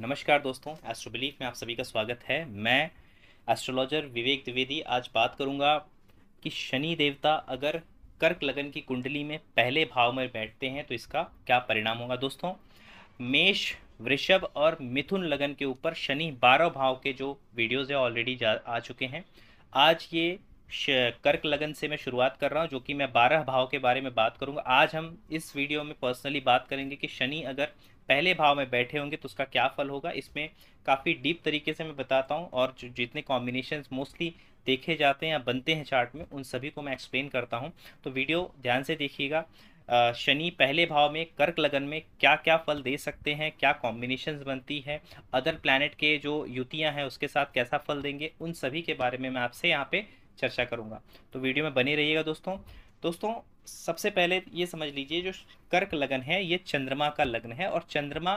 नमस्कार दोस्तों astro belief में आप सभी का स्वागत है मैं एस्ट्रोलॉजर विवेक द्विवेदी आज बात करूंगा कि शनि देवता अगर कर्क लगन की कुंडली में पहले भाव में बैठते हैं तो इसका क्या परिणाम होगा दोस्तों मेष वृषभ और मिथुन लगन के ऊपर शनि बारह भाव के जो वीडियोज़ है ऑलरेडी आ चुके हैं आज ये कर्क लगन से मैं शुरुआत कर रहा हूँ जो कि मैं बारह भाव के बारे में बात करूँगा आज हम इस वीडियो में पर्सनली बात करेंगे कि शनि अगर पहले भाव में बैठे होंगे तो उसका क्या फल होगा इसमें काफ़ी डीप तरीके से मैं बताता हूँ और जो जितने कॉम्बिनेशन मोस्टली देखे जाते हैं या बनते हैं चार्ट में उन सभी को मैं एक्सप्लेन करता हूँ तो वीडियो ध्यान से देखिएगा शनि पहले भाव में कर्क लगन में क्या क्या फल दे सकते हैं क्या कॉम्बिनेशंस बनती हैं अदर प्लानट के जो युतियाँ हैं उसके साथ कैसा फल देंगे उन सभी के बारे में मैं आपसे यहाँ पे चर्चा करूँगा तो वीडियो में बने रहिएगा दोस्तों दोस्तों सबसे पहले ये समझ लीजिए जो कर्क लगन है ये चंद्रमा का लग्न है और चंद्रमा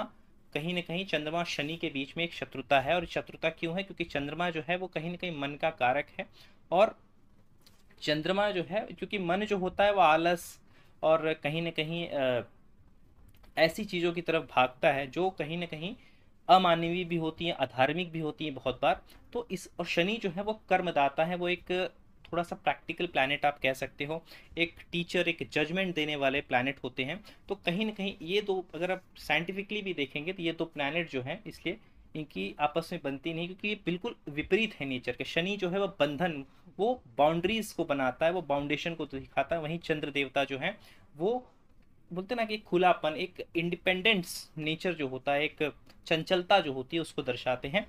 कहीं ना कहीं चंद्रमा और शनि के बीच में एक शत्रुता है और शत्रुता क्यों है क्योंकि चंद्रमा जो है वो कहीं ना कहीं मन का कारक है और चंद्रमा जो है क्योंकि मन जो होता है वो आलस और कहीं ना कहीं ऐसी चीज़ों की तरफ भागता है जो कहीं ना कहीं अमानवीय भी होती हैं अधार्मिक भी होती हैं बहुत बार तो इस और शनि जो है वो कर्मदाता है वो एक थोड़ा सा प्रैक्टिकल प्लानट आप कह सकते हो एक टीचर एक जजमेंट देने वाले प्लानट होते हैं तो कहीं ना कहीं ये दो अगर आप साइंटिफिकली भी देखेंगे तो ये दो प्लानट जो हैं इसलिए इनकी आपस में बनती नहीं क्योंकि ये बिल्कुल विपरीत है नेचर के शनि जो है वह बंधन वो बाउंड्रीज को बनाता है वो बाउंडेशन को दिखाता है वहीं चंद्र देवता जो है वो बोलते ना कि एक खुलापन एक इंडिपेंडेंस नेचर जो होता है एक चंचलता जो होती है उसको दर्शाते हैं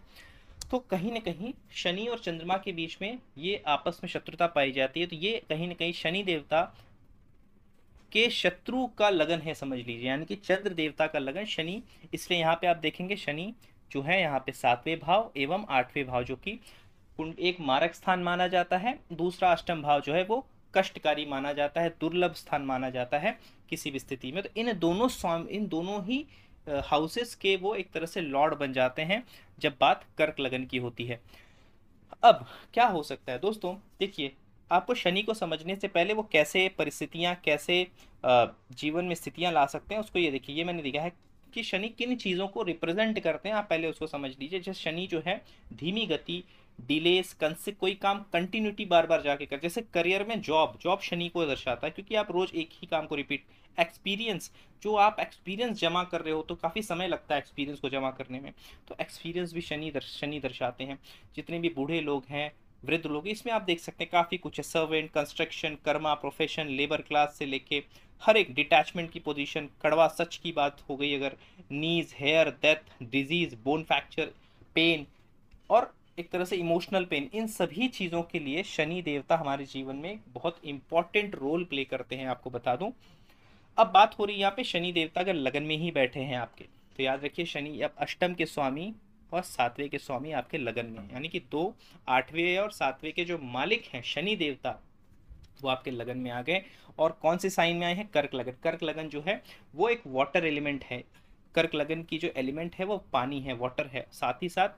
तो कहीं ना कहीं शनि और चंद्रमा के बीच में ये आपस में शत्रुता पाई जाती है तो ये कहीं ना कहीं शनि देवता के शत्रु का लगन है समझ लीजिए यानी कि चंद्र देवता का लगन शनि इसलिए यहाँ पे आप देखेंगे शनि जो है यहाँ पे सातवें भाव एवं आठवें भाव जो कि एक मारक स्थान माना जाता है दूसरा अष्टम भाव जो है वो कष्टकारी माना जाता है दुर्लभ स्थान माना जाता है किसी भी स्थिति में तो इन दोनों स्वामी इन दोनों ही हाउसेस के वो एक तरह से लॉर्ड बन जाते हैं जब बात कर्क लगन की होती है अब क्या हो सकता है दोस्तों देखिए आपको शनि को समझने से पहले वो कैसे परिस्थितियाँ कैसे जीवन में स्थितियाँ ला सकते हैं उसको ये देखिए ये मैंने देखा है कि शनि किन चीज़ों को रिप्रेजेंट करते हैं आप पहले उसको समझ लीजिए जैसे शनि जो है धीमी गति डिलेस कंसे कोई काम कंटिन्यूटी बार बार जाके कर जैसे करियर में जॉब जॉब शनि को दर्शाता है क्योंकि आप रोज़ एक ही काम को रिपीट एक्सपीरियंस जो आप एक्सपीरियंस जमा कर रहे हो तो काफ़ी समय लगता है एक्सपीरियंस को जमा करने में तो एक्सपीरियंस भी शनि दर, शनि दर्शाते हैं जितने भी बूढ़े लोग हैं वृद्ध लोग इसमें आप देख सकते हैं काफ़ी कुछ है सर्वेंट कंस्ट्रक्शन कर्मा प्रोफेशन लेबर क्लास से लेके हर एक डिटैचमेंट की पोजीशन कड़वा सच की बात हो गई अगर knees hair death disease bone fracture pain और एक तरह से इमोशनल पेन इन सभी चीज़ों के लिए शनि देवता हमारे जीवन में बहुत इंपॉर्टेंट रोल प्ले करते हैं आपको बता दूं अब बात हो रही है यहाँ पे शनि देवता अगर लगन में ही बैठे हैं आपके तो याद रखिए शनि अब अष्टम के स्वामी और सातवें के स्वामी आपके लगन में यानी कि दो आठवें और सातवें के जो मालिक हैं शनि देवता वो आपके लगन में आ गए और कौन से साइन में आए हैं कर्क लगन कर्क लगन जो है वो एक वाटर एलिमेंट है कर्क लगन की जो एलिमेंट है वो पानी है वाटर है साथ ही साथ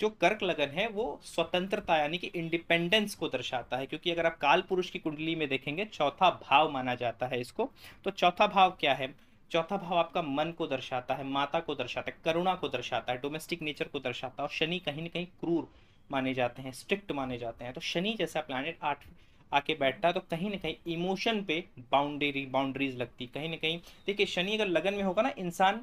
जो कर्क लगन है वो स्वतंत्रता यानी कि इंडिपेंडेंस को दर्शाता है क्योंकि अगर आप काल पुरुष की कुंडली में देखेंगे चौथा भाव माना जाता है इसको तो चौथा भाव क्या है चौथा भाव आपका मन को दर्शाता है माता को दर्शाता है करुणा को दर्शाता है डोमेस्टिक नेचर को दर्शाता है और शनि कहीं ना कहीं क्रूर माने जाते हैं स्ट्रिक्ट माने जाते हैं तो शनि जैसा प्लानट आठ आके बैठता है तो कहीं ना कहीं इमोशन पे बाउंड्री बाउंड्रीज लगती कहीं ना कहीं देखिए शनि अगर लगन में होगा ना इंसान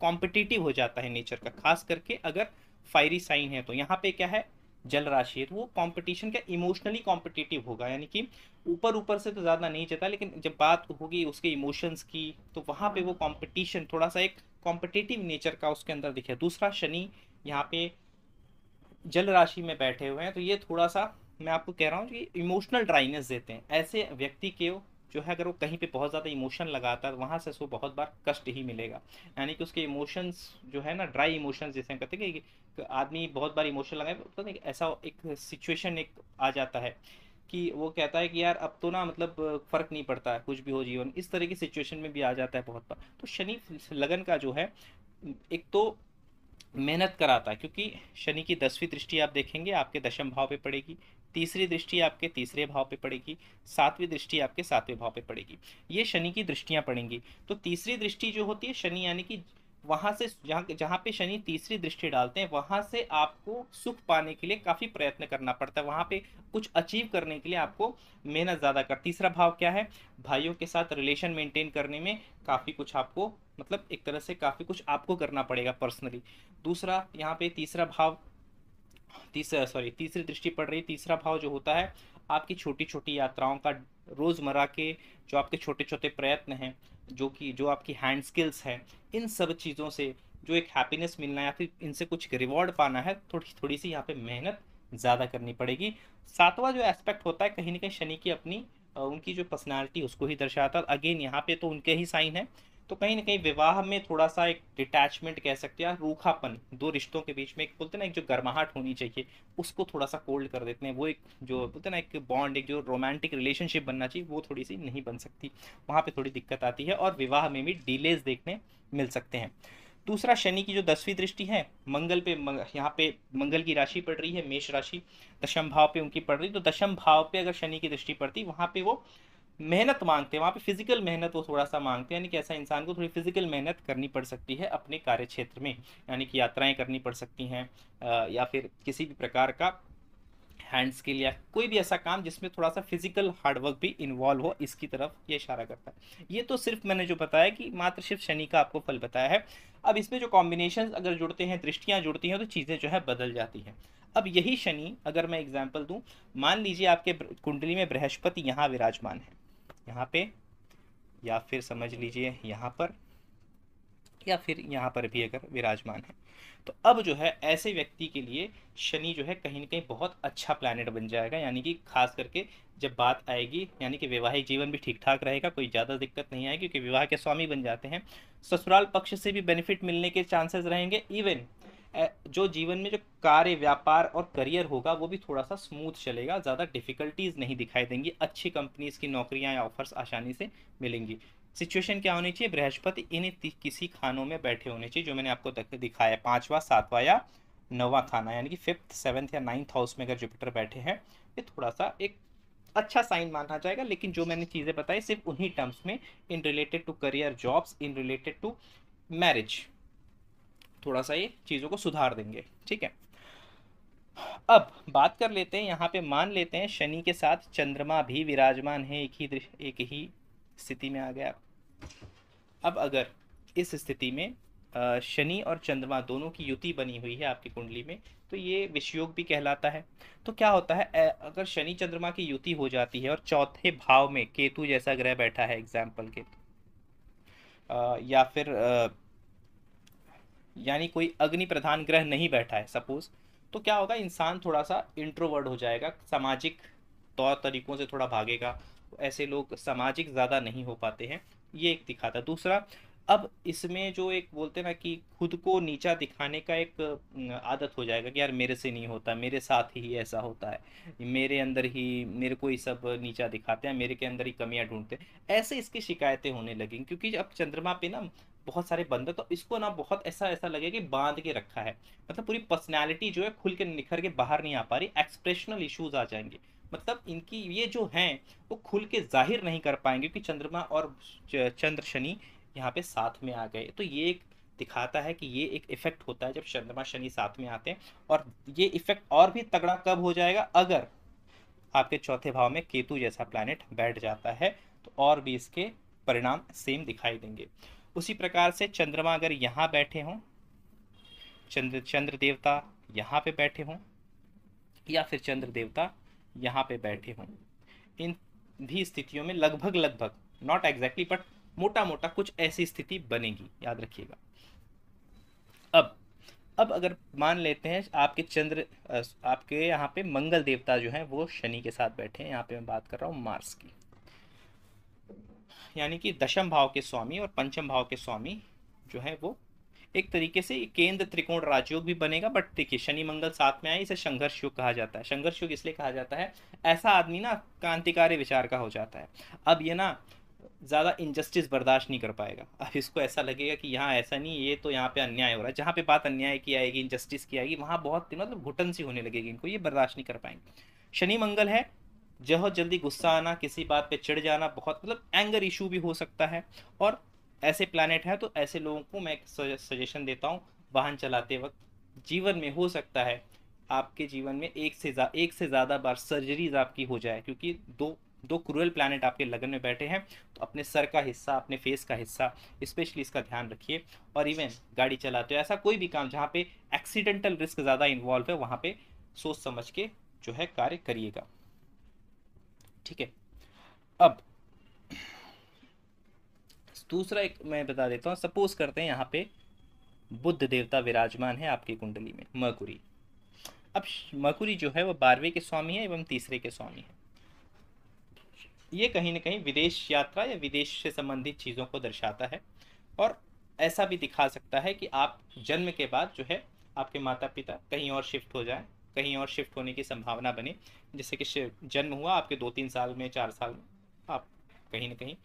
कॉम्पिटिटिव हो जाता है नेचर का खास करके अगर फायरी साइन है तो यहाँ पे क्या है जल राशि है तो वो कंपटीशन क्या इमोशनली कॉम्पिटिटिव होगा यानी कि ऊपर ऊपर से तो ज़्यादा नहीं चलता लेकिन जब बात होगी उसके इमोशंस की तो वहाँ पे वो कंपटीशन हाँ। थोड़ा सा एक कॉम्पिटिटिव नेचर का उसके अंदर दिखे दूसरा शनि यहाँ पे जल राशि में बैठे हुए हैं तो ये थोड़ा सा मैं आपको कह रहा हूँ कि इमोशनल ड्राइनेस देते हैं ऐसे व्यक्ति के जो है अगर वो कहीं पे बहुत ज़्यादा इमोशन लगाता है वहाँ से उसको बहुत बार कष्ट ही मिलेगा यानी कि उसके इमोशंस जो है ना ड्राई इमोशंस जैसे हम कहते हैं कि आदमी बहुत बार इमोशन लगाए तो नहीं ऐसा एक सिचुएशन एक आ जाता है कि वो कहता है कि यार अब तो ना मतलब फ़र्क नहीं पड़ता है कुछ भी हो जीवन इस तरह की सिचुएशन में भी आ जाता है बहुत बार तो शनि लगन का जो है एक तो मेहनत कराता है क्योंकि शनि की दसवीं दृष्टि आप देखेंगे आपके दशम भाव पे पड़ेगी तीसरी दृष्टि आपके तीसरे भाव पे पड़ेगी सातवीं दृष्टि आपके सातवें भाव पे पड़ेगी ये शनि की दृष्टियाँ पड़ेंगी तो तीसरी दृष्टि जो होती है शनि यानी कि वहां से जहां जहाँ पे शनि तीसरी दृष्टि डालते हैं वहां से आपको सुख पाने के लिए काफ़ी प्रयत्न करना पड़ता है वहां पे कुछ अचीव करने के लिए आपको मेहनत ज़्यादा कर तीसरा भाव क्या है भाइयों के साथ रिलेशन मेंटेन करने में काफ़ी कुछ आपको मतलब एक तरह से काफ़ी कुछ आपको करना पड़ेगा पर्सनली दूसरा यहाँ पे तीसरा भाव तीसरा सॉरी तीसरी दृष्टि पड़ रही तीसरा भाव जो होता है आपकी छोटी छोटी यात्राओं का रोज़मर्रा के जो आपके छोटे छोटे प्रयत्न हैं जो कि जो आपकी हैंड स्किल्स हैं इन सब चीज़ों से जो एक हैप्पीनेस मिलना है या फिर इनसे कुछ रिवॉर्ड पाना है थोड़ी थोड़ी सी यहाँ पे मेहनत ज़्यादा करनी पड़ेगी सातवां जो एस्पेक्ट होता है कहीं ना कहीं शनि की अपनी उनकी जो पर्सनैलिटी उसको ही दर्शाता है अगेन यहाँ पे तो उनके ही साइन है तो कहीं ना कहीं विवाह में थोड़ा सा एक डिटैचमेंट कह सकते हैं रूखापन दो रिश्तों के बीच में एक बोलते ना एक जो गर्माहट होनी चाहिए उसको थोड़ा सा कोल्ड कर देते हैं वो एक जो बोलते ना एक बॉन्ड एक जो रोमांटिक रिलेशनशिप बनना चाहिए वो थोड़ी सी नहीं बन सकती वहाँ पर थोड़ी दिक्कत आती है और विवाह में भी डिलेज देखने मिल सकते हैं दूसरा शनि की जो दसवीं दृष्टि है मंगल पे मंग, यहाँ पे मंगल की राशि पड़ रही है मेष राशि दशम भाव पे उनकी पड़ रही तो दशम भाव पे अगर शनि की दृष्टि पड़ती वहाँ पे वो मेहनत मांगते हैं वहाँ पे फिजिकल मेहनत वो थोड़ा सा मांगते हैं यानी कि ऐसा इंसान को थोड़ी फिजिकल मेहनत करनी पड़ सकती है अपने कार्य क्षेत्र में यानी कि यात्राएं करनी पड़ सकती हैं या फिर किसी भी प्रकार का हैंड स्किल या कोई भी ऐसा काम जिसमें थोड़ा सा फिजिकल हार्डवर्क भी इन्वॉल्व हो इसकी तरफ ये इशारा करता है ये तो सिर्फ मैंने जो बताया कि मात्र सिर्फ शनि का आपको फल बताया है अब इसमें जो कॉम्बिनेशन अगर जुड़ते हैं दृष्टियाँ जुड़ती हैं तो चीज़ें जो है बदल जाती हैं अब यही शनि अगर मैं एग्जाम्पल दूँ मान लीजिए आपके कुंडली में बृहस्पति यहाँ विराजमान है यहाँ पे या फिर समझ लीजिए यहाँ पर या फिर यहाँ पर भी अगर विराजमान है तो अब जो है ऐसे व्यक्ति के लिए शनि जो है कहीं ना कहीं बहुत अच्छा प्लानट बन जाएगा यानी कि खास करके जब बात आएगी यानी कि वैवाहिक जीवन भी ठीक ठाक रहेगा कोई ज़्यादा दिक्कत नहीं आएगी क्योंकि विवाह के स्वामी बन जाते हैं ससुराल पक्ष से भी बेनिफिट मिलने के चांसेस रहेंगे इवन जो जीवन में जो कार्य व्यापार और करियर होगा वो भी थोड़ा सा स्मूथ चलेगा ज़्यादा डिफ़िकल्टीज़ नहीं दिखाई देंगी अच्छी कंपनीज़ की नौकरियाँ या ऑफर्स आसानी से मिलेंगी सिचुएशन क्या होनी चाहिए बृहस्पति इन किसी खानों में बैठे होने चाहिए जो मैंने आपको दिखाया पाँचवा सातवा या नवा खाना यानी कि फिफ्थ सेवन्थ या नाइन्थ हाउस में अगर जुपिटर बैठे हैं ये थोड़ा सा एक अच्छा साइन माना जाएगा लेकिन जो मैंने चीज़ें बताई सिर्फ उन्हीं टर्म्स में in related to career jobs in related to marriage थोड़ा सा ये चीज़ों को सुधार देंगे ठीक है अब बात कर लेते हैं यहाँ पे मान लेते हैं शनि के साथ चंद्रमा भी विराजमान है एक ही एक ही स्थिति में आ गया अब अगर इस स्थिति में शनि और चंद्रमा दोनों की युति बनी हुई है आपकी कुंडली में तो ये विषयोग भी कहलाता है तो क्या होता है अगर शनि चंद्रमा की युति हो जाती है और चौथे भाव में केतु जैसा ग्रह बैठा है एग्जाम्पल केतु या फिर आ, यानी कोई अग्नि प्रधान ग्रह नहीं बैठा है सपोज तो क्या होगा इंसान थोड़ा सा इंट्रोवर्ड हो जाएगा सामाजिक तौर तरीकों से थोड़ा भागेगा ऐसे लोग सामाजिक ज़्यादा नहीं हो पाते हैं ये एक दिखाता था दूसरा अब इसमें जो एक बोलते ना कि खुद को नीचा दिखाने का एक आदत हो जाएगा कि यार मेरे से नहीं होता मेरे साथ ही ऐसा होता है मेरे अंदर ही मेरे को ही सब नीचा दिखाते हैं मेरे के अंदर ही कमियां ढूंढते हैं ऐसे इसकी शिकायतें होने लगेंगी क्योंकि अब चंद्रमा पे ना बहुत सारे बंद है तो इसको ना बहुत ऐसा ऐसा लगे कि बांध के रखा है मतलब पूरी पर्सनैलिटी जो है खुल के निखर के बाहर नहीं आ पा रही एक्सप्रेशनल इशूज आ जाएंगे मतलब इनकी ये जो हैं वो खुल के जाहिर नहीं कर पाएंगे क्योंकि चंद्रमा और चंद्र शनि यहाँ पे साथ में आ गए तो ये एक दिखाता है कि ये एक इफेक्ट होता है जब चंद्रमा शनि साथ में आते हैं और ये इफेक्ट और भी तगड़ा कब हो जाएगा अगर आपके चौथे भाव में केतु जैसा प्लानट बैठ जाता है तो और भी इसके परिणाम सेम दिखाई देंगे उसी प्रकार से चंद्रमा अगर यहाँ बैठे हों चंद्र चंद्र देवता यहाँ पे बैठे हों या फिर चंद्र देवता यहाँ पे बैठे हों इन भी स्थितियों में लगभग लगभग नॉट एग्जैक्टली बट मोटा मोटा कुछ ऐसी स्थिति बनेगी याद रखिएगा अब अब अगर मान लेते हैं आपके चंद्र आपके यहाँ पे मंगल देवता जो हैं वो शनि के साथ बैठे हैं यहाँ पे मैं बात कर रहा हूँ मार्स की यानी कि दशम भाव के स्वामी और पंचम भाव के स्वामी जो है वो एक तरीके से केंद्र त्रिकोण राजयोग भी बनेगा बट देखिए शनि मंगल साथ में आए इसे संघर्ष युग कहा जाता है संघर्ष युग इसलिए कहा जाता है ऐसा आदमी ना क्रांतिकारी विचार का हो जाता है अब ये ना ज़्यादा इनजस्टिस बर्दाश्त नहीं कर पाएगा अब इसको ऐसा लगेगा कि यहाँ ऐसा नहीं ये तो यहाँ पे अन्याय हो रहा है जहाँ पे बात अन्याय की आएगी इनजस्टिस की आएगी वहाँ बहुत मतलब घुटन सी होने लगेगी इनको ये बर्दाश्त नहीं कर पाएंगे शनि मंगल है बहुत जल्दी गुस्सा आना किसी बात पे चिढ़ जाना बहुत मतलब एंगर इशू भी हो सकता है और ऐसे प्लानट हैं तो ऐसे लोगों को मैं सजेशन देता हूँ वाहन चलाते वक्त जीवन में हो सकता है आपके जीवन में एक से एक से ज़्यादा बार सर्जरीज आपकी हो जाए क्योंकि दो दो क्रूअल प्लानट आपके लगन में बैठे हैं तो अपने सर का हिस्सा अपने फेस का हिस्सा स्पेशली इसका ध्यान रखिए और इवन गाड़ी चलाते हो ऐसा कोई भी काम जहाँ पे एक्सीडेंटल रिस्क ज़्यादा इन्वॉल्व है वहाँ पे सोच समझ के जो है कार्य करिएगा ठीक है अब दूसरा एक मैं बता देता हूँ सपोज करते हैं यहाँ पे बुद्ध देवता विराजमान है आपकी कुंडली में मकुरी अब मकुरी जो है वो बारहवें के स्वामी है एवं तीसरे के स्वामी है ये कहीं ना कहीं विदेश यात्रा या विदेश से संबंधित चीज़ों को दर्शाता है और ऐसा भी दिखा सकता है कि आप जन्म के बाद जो है आपके माता पिता कहीं और शिफ्ट हो जाएं कहीं और शिफ्ट होने की संभावना बने जैसे कि जन्म हुआ आपके दो तीन साल में चार साल में आप कहीं ना कहीं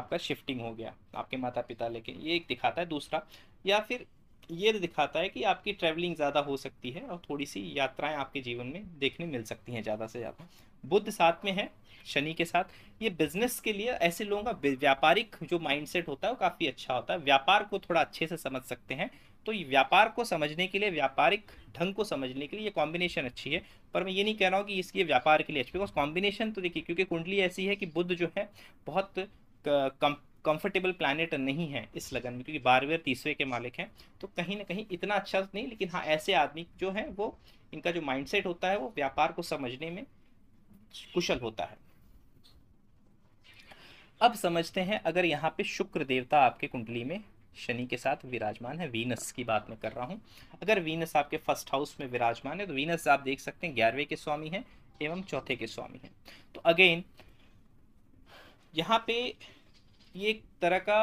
आपका शिफ्टिंग हो गया आपके माता पिता लेकिन ये एक दिखाता है दूसरा या फिर ये दिखाता है कि आपकी ट्रैवलिंग ज़्यादा हो सकती है और थोड़ी सी यात्राएं आपके जीवन में देखने मिल सकती हैं ज़्यादा से ज़्यादा बुद्ध साथ में है शनि के साथ ये बिजनेस के लिए ऐसे लोगों का व्यापारिक जो माइंडसेट होता है वो काफ़ी अच्छा होता है व्यापार को थोड़ा अच्छे से समझ सकते हैं तो व्यापार को समझने के लिए व्यापारिक ढंग को समझने के लिए ये कॉम्बिनेशन अच्छी है पर मैं ये नहीं कह रहा हूँ कि इसलिए व्यापार के लिए अच्छी बिकॉज कॉम्बिनेशन तो देखिए क्योंकि कुंडली ऐसी है कि बुद्ध जो है बहुत कम कंफर्टेबल प्लानट नहीं है इस लगन में क्योंकि बारहवें और तीसरे के मालिक हैं तो कहीं ना कहीं इतना अच्छा नहीं लेकिन हाँ ऐसे आदमी जो है वो इनका जो माइंडसेट होता है वो व्यापार को समझने में कुशल होता है अब समझते हैं अगर यहाँ पे शुक्र देवता आपके कुंडली में शनि के साथ विराजमान है वीनस की बात मैं कर रहा हूँ अगर वीनस आपके फर्स्ट हाउस में विराजमान है तो वीनस आप देख सकते हैं ग्यारहवें के स्वामी हैं एवं चौथे के स्वामी हैं तो अगेन यहाँ पे ये एक तरह का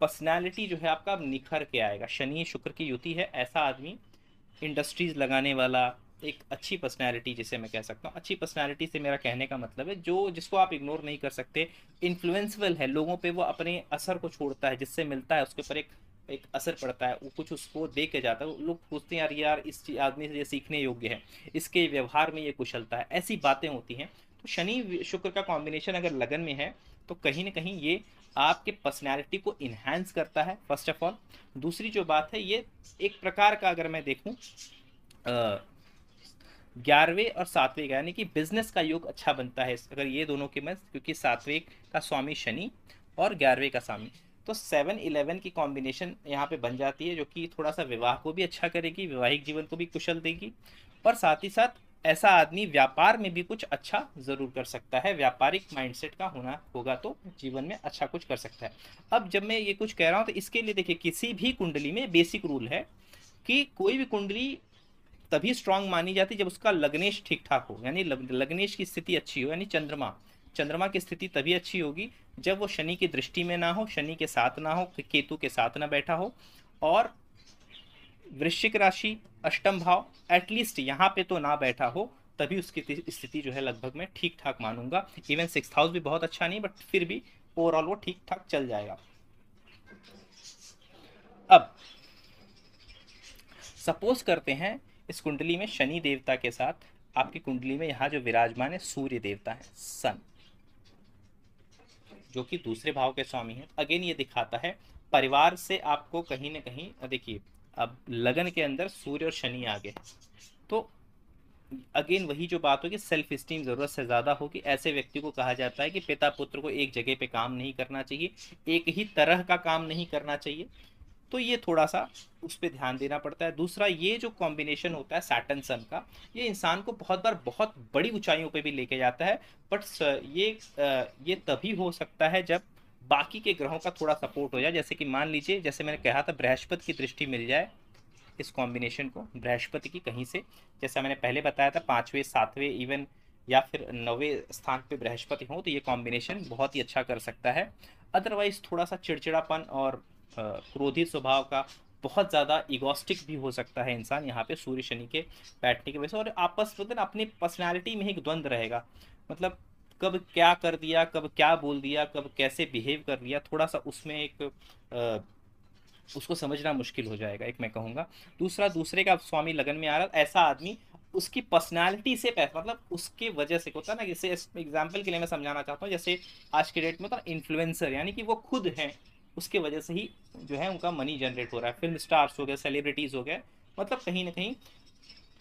पर्सनैलिटी जो है आपका निखर के आएगा शनि शुक्र की युति है ऐसा आदमी इंडस्ट्रीज़ लगाने वाला एक अच्छी पर्सनैलिटी जिसे मैं कह सकता हूँ अच्छी पर्सनैलिटी से मेरा कहने का मतलब है जो जिसको आप इग्नोर नहीं कर सकते इन्फ्लुएंसबल है लोगों पे वो अपने असर को छोड़ता है जिससे मिलता है उसके ऊपर एक एक असर पड़ता है वो कुछ उसको दे के जाता है लोग पूछते हैं यार यार इस आदमी से ये सीखने योग्य है इसके व्यवहार में ये कुशलता है ऐसी बातें होती हैं तो शनि शुक्र का कॉम्बिनेशन अगर लगन में है तो कहीं ना कहीं ये आपके पर्सनैलिटी को इन्हेंस करता है फर्स्ट ऑफ ऑल दूसरी जो बात है ये एक प्रकार का अगर मैं देखूँ ग्यारहवें और सातवें का यानी कि बिजनेस का योग अच्छा बनता है अगर ये दोनों के मध्य क्योंकि सातवें का स्वामी शनि और ग्यारहवें का स्वामी तो सेवन इलेवन की कॉम्बिनेशन यहाँ पे बन जाती है जो कि थोड़ा सा विवाह को भी अच्छा करेगी वैवाहिक जीवन को भी कुशल देगी और साथ ही साथ ऐसा आदमी व्यापार में भी कुछ अच्छा ज़रूर कर सकता है व्यापारिक माइंडसेट का होना होगा तो जीवन में अच्छा कुछ कर सकता है अब जब मैं ये कुछ कह रहा हूँ तो इसके लिए देखिए किसी भी कुंडली में बेसिक रूल है कि कोई भी कुंडली तभी स्ट्रांग मानी जाती है जब उसका लग्नेश ठीक ठाक हो यानी लग्नेश की स्थिति अच्छी हो यानी चंद्रमा चंद्रमा की स्थिति तभी अच्छी होगी जब वो शनि की दृष्टि में ना हो शनि के साथ ना हो केतु के साथ ना बैठा हो और वृश्चिक राशि अष्टम भाव एटलीस्ट यहाँ पे तो ना बैठा हो तभी उसकी स्थिति जो है लगभग मैं ठीक ठाक मानूंगा इवन सिक्स हाउस भी बहुत अच्छा नहीं बट फिर भी ओवरऑल वो ठीक ठाक चल जाएगा अब सपोज करते हैं इस कुंडली में शनि देवता के साथ आपकी कुंडली में यहाँ जो विराजमान है सूर्य देवता है सन जो कि दूसरे भाव के स्वामी हैं अगेन ये दिखाता है परिवार से आपको कहीं ना कहीं देखिए अब लगन के अंदर सूर्य और शनि आ गए तो अगेन वही जो बात होगी सेल्फ स्टीम ज़रूरत से ज़्यादा होगी ऐसे व्यक्ति को कहा जाता है कि पिता पुत्र को एक जगह पे काम नहीं करना चाहिए एक ही तरह का काम नहीं करना चाहिए तो ये थोड़ा सा उस पर ध्यान देना पड़ता है दूसरा ये जो कॉम्बिनेशन होता है सैटन सन का ये इंसान को बहुत बार बहुत बड़ी ऊंचाइयों पे भी लेके जाता है बट ये ये तभी हो सकता है जब बाकी के ग्रहों का थोड़ा सपोर्ट हो जाए जैसे कि मान लीजिए जैसे मैंने कहा था बृहस्पति की दृष्टि मिल जाए इस कॉम्बिनेशन को बृहस्पति की कहीं से जैसा मैंने पहले बताया था पाँचवें सातवें इवन या फिर नवे स्थान पे बृहस्पति हो तो ये कॉम्बिनेशन बहुत ही अच्छा कर सकता है अदरवाइज़ थोड़ा सा चिड़चिड़ापन और क्रोधित स्वभाव का बहुत ज़्यादा इगोस्टिक भी हो सकता है इंसान यहाँ पे सूर्य शनि के बैठने की वजह से और आपस में अपनी पर्सनैलिटी में एक द्वंद्व रहेगा मतलब कब क्या कर दिया कब क्या बोल दिया कब कैसे बिहेव कर लिया थोड़ा सा उसमें एक आ, उसको समझना मुश्किल हो जाएगा एक मैं कहूँगा दूसरा दूसरे का स्वामी लगन में आ रहा ऐसा आदमी उसकी पर्सनालिटी से पैसा मतलब उसके वजह से होता है ना जैसे एग्जाम्पल के लिए मैं समझाना चाहता हूँ जैसे आज के डेट में होता इन्फ्लुएंसर यानी कि वो खुद हैं उसके वजह से ही जो है उनका मनी जनरेट हो रहा है फिल्म स्टार्स हो गए सेलिब्रिटीज़ हो गए मतलब कहीं ना कहीं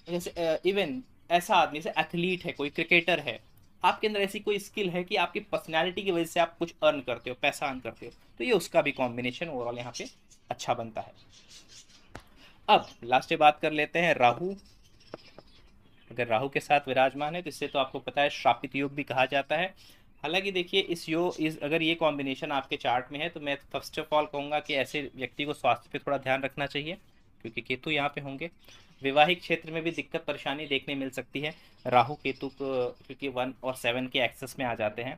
जैसे इवन ऐसा आदमी से एथलीट है कोई क्रिकेटर है आपके अंदर ऐसी कोई स्किल है कि आपकी पर्सनैलिटी की वजह से आप कुछ अर्न करते हो पैसा अर्न करते हो तो ये उसका भी कॉम्बिनेशन ओवरऑल यहाँ पे अच्छा बनता है अब लास्ट बात कर लेते हैं राहु अगर राहु के साथ विराजमान है तो इससे तो आपको पता है श्रापित योग भी कहा जाता है हालांकि देखिए इस यो इस अगर ये कॉम्बिनेशन आपके चार्ट में है तो मैं फर्स्ट ऑफ ऑल कहूँगा कि ऐसे व्यक्ति को स्वास्थ्य पे थोड़ा ध्यान रखना चाहिए क्योंकि केतु यहाँ पे होंगे वैवाहिक क्षेत्र में भी दिक्कत परेशानी देखने मिल सकती है राहु केतु क्योंकि वन और सेवन के एक्सेस में आ जाते हैं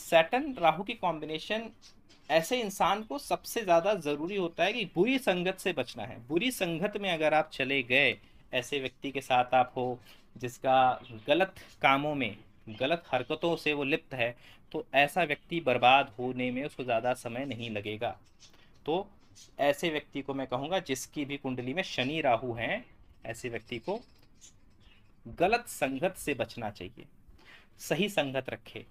सेटन राहू की कॉम्बिनेशन ऐसे इंसान को सबसे ज़्यादा ज़रूरी होता है कि बुरी संगत से बचना है बुरी संगत में अगर आप चले गए ऐसे व्यक्ति के साथ आप हो जिसका गलत कामों में गलत हरकतों से वो लिप्त है तो ऐसा व्यक्ति बर्बाद होने में उसको ज़्यादा समय नहीं लगेगा तो ऐसे व्यक्ति को मैं कहूँगा जिसकी भी कुंडली में शनि राहु हैं ऐसे व्यक्ति को गलत संगत से बचना चाहिए सही संगत रखे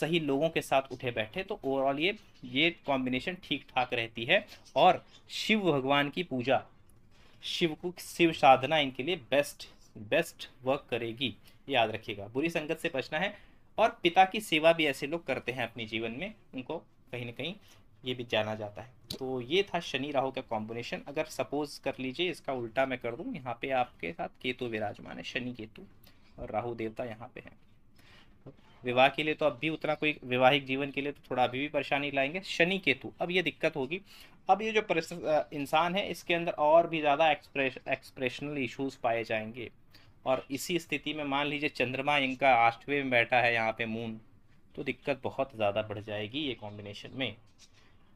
सही लोगों के साथ उठे बैठे तो ओवरऑल ये ये कॉम्बिनेशन ठीक ठाक रहती है और शिव भगवान की पूजा शिव को शिव साधना इनके लिए बेस्ट बेस्ट वर्क करेगी याद रखिएगा बुरी संगत से बचना है और पिता की सेवा भी ऐसे लोग करते हैं अपने जीवन में उनको कहीं ना कहीं ये भी जाना जाता है तो ये था शनि राहु का कॉम्बिनेशन अगर सपोज कर लीजिए इसका उल्टा मैं कर दूँ यहाँ पे आपके साथ केतु विराजमान है शनि केतु और राहु देवता यहाँ पे है विवाह के लिए तो अब भी उतना कोई वैवाहिक जीवन के लिए तो थोड़ा अभी भी परेशानी लाएंगे शनि केतु अब ये दिक्कत होगी अब ये जो इंसान है इसके अंदर और भी ज़्यादा एक्सप्रेशनल इशूज़ पाए जाएंगे और इसी स्थिति में मान लीजिए चंद्रमा इनका आठवें में बैठा है यहाँ पे मून तो दिक्कत बहुत ज़्यादा बढ़ जाएगी ये कॉम्बिनेशन में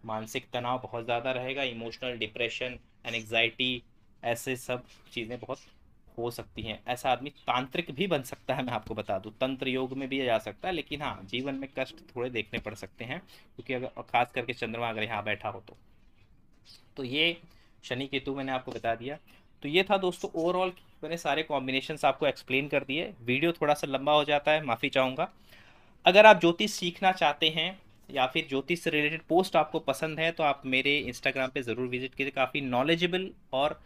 मानसिक तनाव बहुत ज़्यादा रहेगा इमोशनल डिप्रेशन एनजाइटी ऐसे सब चीज़ें बहुत हो सकती हैं ऐसा आदमी तांत्रिक भी बन सकता है मैं आपको बता दूँ तंत्र योग में भी जा सकता है लेकिन हाँ जीवन में कष्ट थोड़े देखने पड़ सकते हैं क्योंकि अगर खास करके चंद्रमा अगर यहाँ बैठा हो तो तो ये शनि केतु मैंने आपको बता दिया तो ये था दोस्तों ओवरऑल मैंने सारे कॉम्बिनेशन आपको एक्सप्लेन कर दिए वीडियो थोड़ा सा लंबा हो जाता है माफ़ी चाहूँगा अगर आप ज्योतिष सीखना चाहते हैं या फिर ज्योतिष से रिलेटेड पोस्ट आपको पसंद है तो आप मेरे इंस्टाग्राम पे ज़रूर विजिट कीजिए काफ़ी नॉलेजेबल और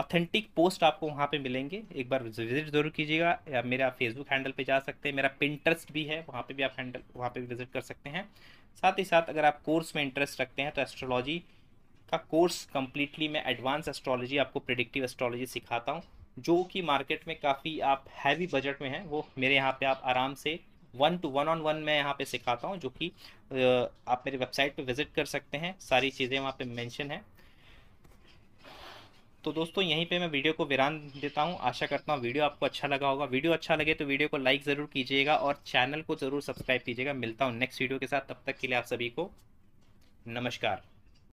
ऑथेंटिक पोस्ट आपको वहाँ पे मिलेंगे एक बार विजिट ज़रूर कीजिएगा या मेरा फेसबुक हैंडल पे जा सकते हैं मेरा पिंटरेस्ट भी है वहाँ पे भी आप हैंडल वहाँ पे भी विजिट कर सकते हैं साथ ही साथ अगर आप कोर्स में इंटरेस्ट रखते हैं तो एस्ट्रोलॉजी का कोर्स कम्प्लीटली मैं एडवांस एस्ट्रोलॉजी आपको प्रिडिक्टिव एस्ट्रोलॉजी सिखाता हूँ जो कि मार्केट में काफ़ी आप हैवी बजट में हैं वो मेरे यहाँ पे आप आराम से one to one on one मैं यहाँ पे सिखाता हूँ जो कि आप मेरी वेबसाइट पे विजिट कर सकते हैं सारी चीज़ें वहाँ पे मेंशन है तो दोस्तों यहीं पे मैं वीडियो को विराम देता हूँ आशा करता हूँ वीडियो आपको अच्छा लगा होगा वीडियो अच्छा लगे तो वीडियो को लाइक ज़रूर कीजिएगा और चैनल को ज़रूर सब्सक्राइब कीजिएगा मिलता हूँ नेक्स्ट वीडियो के साथ तब तक के लिए आप सभी को नमस्कार